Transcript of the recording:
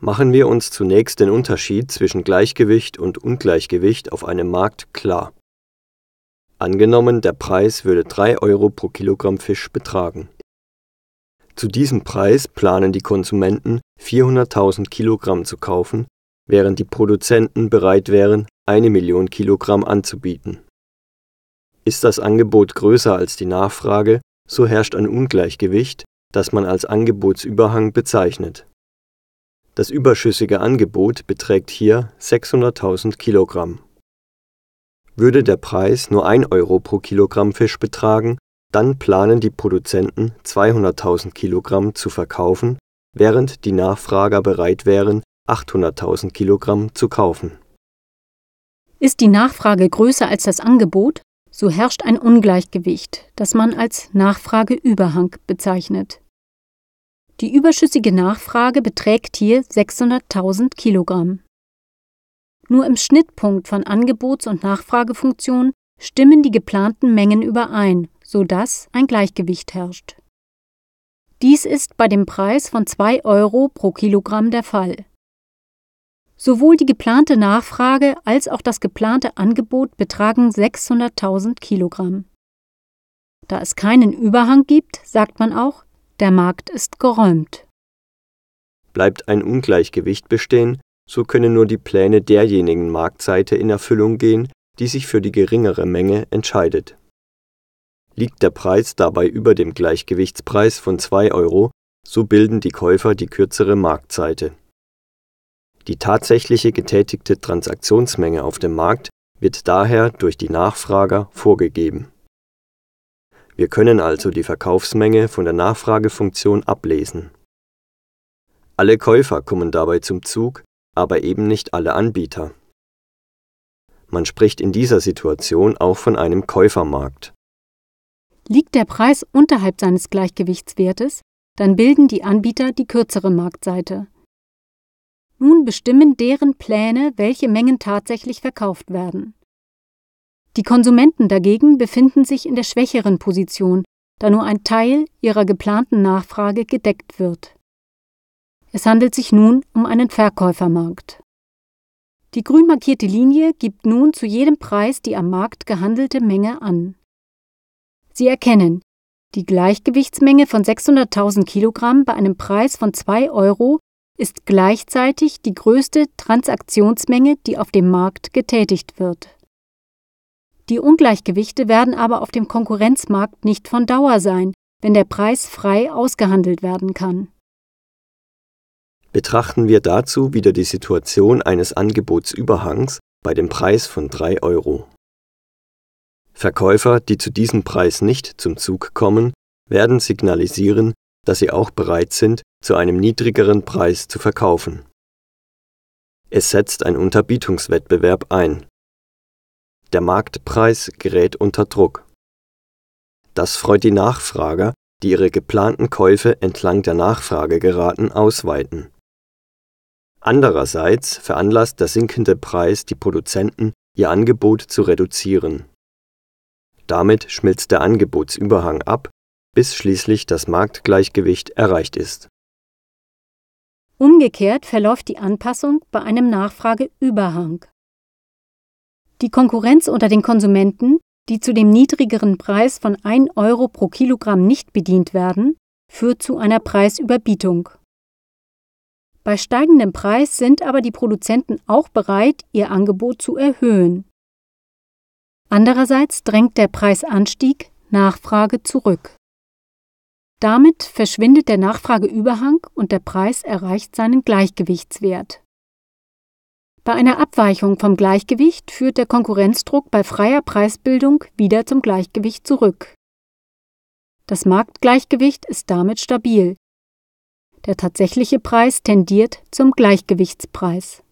Machen wir uns zunächst den Unterschied zwischen Gleichgewicht und Ungleichgewicht auf einem Markt klar. Angenommen, der Preis würde 3 Euro pro Kilogramm Fisch betragen. Zu diesem Preis planen die Konsumenten, 400.000 Kilogramm zu kaufen, während die Produzenten bereit wären, eine Million Kilogramm anzubieten. Ist das Angebot größer als die Nachfrage, so herrscht ein Ungleichgewicht, das man als Angebotsüberhang bezeichnet das überschüssige Angebot beträgt hier 600.000 Kilogramm. Würde der Preis nur 1 Euro pro Kilogramm Fisch betragen, dann planen die Produzenten 200.000 Kilogramm zu verkaufen, während die Nachfrager bereit wären, 800.000 Kilogramm zu kaufen. Ist die Nachfrage größer als das Angebot, so herrscht ein Ungleichgewicht, das man als Nachfrageüberhang bezeichnet. Die überschüssige Nachfrage beträgt hier 600.000 Kilogramm. Nur im Schnittpunkt von Angebots- und Nachfragefunktion stimmen die geplanten Mengen überein, sodass ein Gleichgewicht herrscht. Dies ist bei dem Preis von 2 Euro pro Kilogramm der Fall. Sowohl die geplante Nachfrage als auch das geplante Angebot betragen 600.000 Kilogramm. Da es keinen Überhang gibt, sagt man auch, der Markt ist geräumt. Bleibt ein Ungleichgewicht bestehen, so können nur die Pläne derjenigen Marktseite in Erfüllung gehen, die sich für die geringere Menge entscheidet. Liegt der Preis dabei über dem Gleichgewichtspreis von 2 Euro, so bilden die Käufer die kürzere Marktseite. Die tatsächliche getätigte Transaktionsmenge auf dem Markt wird daher durch die Nachfrager vorgegeben wir können also die Verkaufsmenge von der Nachfragefunktion ablesen. Alle Käufer kommen dabei zum Zug, aber eben nicht alle Anbieter. Man spricht in dieser Situation auch von einem Käufermarkt. Liegt der Preis unterhalb seines Gleichgewichtswertes, dann bilden die Anbieter die kürzere Marktseite. Nun bestimmen deren Pläne, welche Mengen tatsächlich verkauft werden. Die Konsumenten dagegen befinden sich in der schwächeren Position, da nur ein Teil ihrer geplanten Nachfrage gedeckt wird. Es handelt sich nun um einen Verkäufermarkt. Die grün markierte Linie gibt nun zu jedem Preis die am Markt gehandelte Menge an. Sie erkennen, die Gleichgewichtsmenge von 600.000 Kilogramm bei einem Preis von 2 Euro ist gleichzeitig die größte Transaktionsmenge, die auf dem Markt getätigt wird die Ungleichgewichte werden aber auf dem Konkurrenzmarkt nicht von Dauer sein, wenn der Preis frei ausgehandelt werden kann. Betrachten wir dazu wieder die Situation eines Angebotsüberhangs bei dem Preis von 3 Euro. Verkäufer, die zu diesem Preis nicht zum Zug kommen, werden signalisieren, dass sie auch bereit sind, zu einem niedrigeren Preis zu verkaufen. Es setzt ein Unterbietungswettbewerb ein. Der Marktpreis gerät unter Druck. Das freut die Nachfrager, die ihre geplanten Käufe entlang der Nachfragegeraten ausweiten. Andererseits veranlasst der sinkende Preis die Produzenten, ihr Angebot zu reduzieren. Damit schmilzt der Angebotsüberhang ab, bis schließlich das Marktgleichgewicht erreicht ist. Umgekehrt verläuft die Anpassung bei einem Nachfrageüberhang die Konkurrenz unter den Konsumenten, die zu dem niedrigeren Preis von 1 Euro pro Kilogramm nicht bedient werden, führt zu einer Preisüberbietung. Bei steigendem Preis sind aber die Produzenten auch bereit, ihr Angebot zu erhöhen. Andererseits drängt der Preisanstieg Nachfrage zurück. Damit verschwindet der Nachfrageüberhang und der Preis erreicht seinen Gleichgewichtswert. Bei einer Abweichung vom Gleichgewicht führt der Konkurrenzdruck bei freier Preisbildung wieder zum Gleichgewicht zurück. Das Marktgleichgewicht ist damit stabil. Der tatsächliche Preis tendiert zum Gleichgewichtspreis